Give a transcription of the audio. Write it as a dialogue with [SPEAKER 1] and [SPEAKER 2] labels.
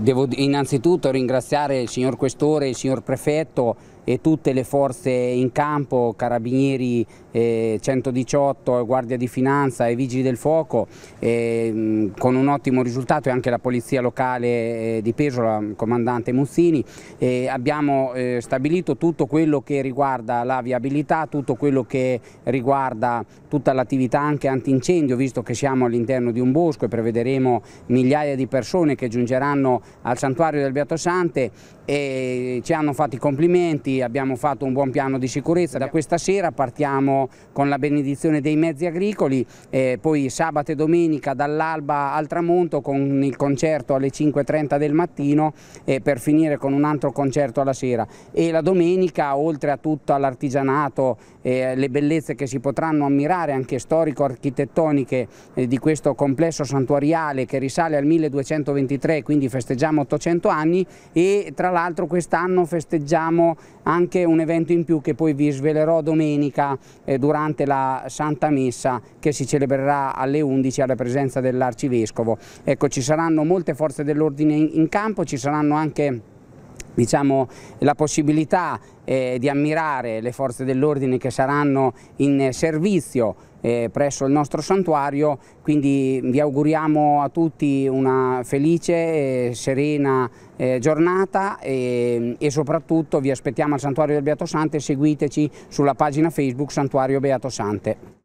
[SPEAKER 1] Devo innanzitutto ringraziare il signor Questore e il signor Prefetto e tutte le forze in campo, Carabinieri eh, 118, Guardia di Finanza e Vigili del Fuoco, eh, con un ottimo risultato e anche la Polizia Locale eh, di Pesola, Comandante Mussini. Eh, abbiamo stabilito tutto quello che riguarda la viabilità, tutto quello che riguarda tutta l'attività anche antincendio, visto che siamo all'interno di un bosco e prevederemo migliaia di persone che giungeranno al santuario del Beato Sante e ci hanno fatto i complimenti abbiamo fatto un buon piano di sicurezza. Da questa sera partiamo con la benedizione dei mezzi agricoli, eh, poi sabato e domenica dall'alba al tramonto con il concerto alle 5.30 del mattino eh, per finire con un altro concerto alla sera e la domenica oltre a tutto l'artigianato, eh, le bellezze che si potranno ammirare anche storico-architettoniche eh, di questo complesso santuariale che risale al 1223 quindi festeggiamo 800 anni e tra l'altro quest'anno festeggiamo anche un evento in più che poi vi svelerò domenica eh, durante la Santa Messa che si celebrerà alle 11 alla presenza dell'Arcivescovo. Ecco, ci saranno molte forze dell'ordine in, in campo, ci saranno anche diciamo, la possibilità eh, di ammirare le forze dell'ordine che saranno in servizio eh, presso il nostro santuario, quindi vi auguriamo a tutti una felice e serena eh, giornata e, e, soprattutto vi aspettiamo al Santuario del Beato Sante, seguiteci sulla pagina Facebook Santuario Beato Sante.